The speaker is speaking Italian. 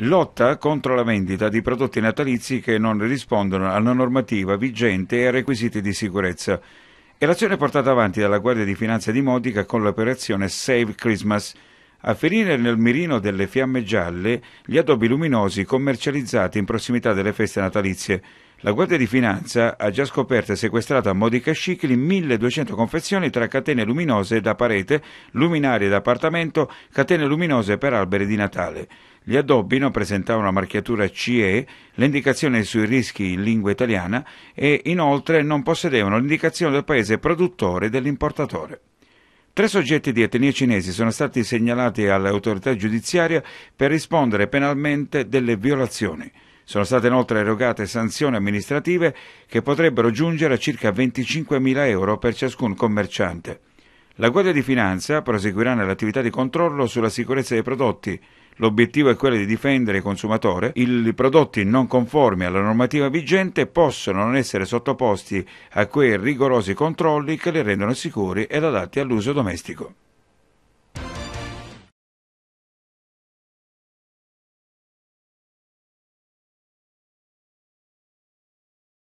Lotta contro la vendita di prodotti natalizi che non rispondono alla normativa vigente e ai requisiti di sicurezza. È l'azione portata avanti dalla Guardia di Finanza di Modica con l'operazione Save Christmas. A ferire nel mirino delle fiamme gialle gli adobi luminosi commercializzati in prossimità delle feste natalizie. La Guardia di Finanza ha già scoperto e sequestrato a modica scicli 1200 confezioni tra catene luminose da parete, luminarie da appartamento, catene luminose per alberi di Natale. Gli addobbi non presentavano la marchiatura CE, l'indicazione sui rischi in lingua italiana e inoltre non possedevano l'indicazione del paese produttore e dell'importatore. Tre soggetti di etnia cinesi sono stati segnalati all'autorità giudiziaria per rispondere penalmente delle violazioni. Sono state inoltre erogate sanzioni amministrative che potrebbero giungere a circa 25.000 euro per ciascun commerciante. La Guardia di Finanza proseguirà nell'attività di controllo sulla sicurezza dei prodotti. L'obiettivo è quello di difendere il consumatore. I prodotti non conformi alla normativa vigente possono non essere sottoposti a quei rigorosi controlli che li rendono sicuri ed adatti all'uso domestico.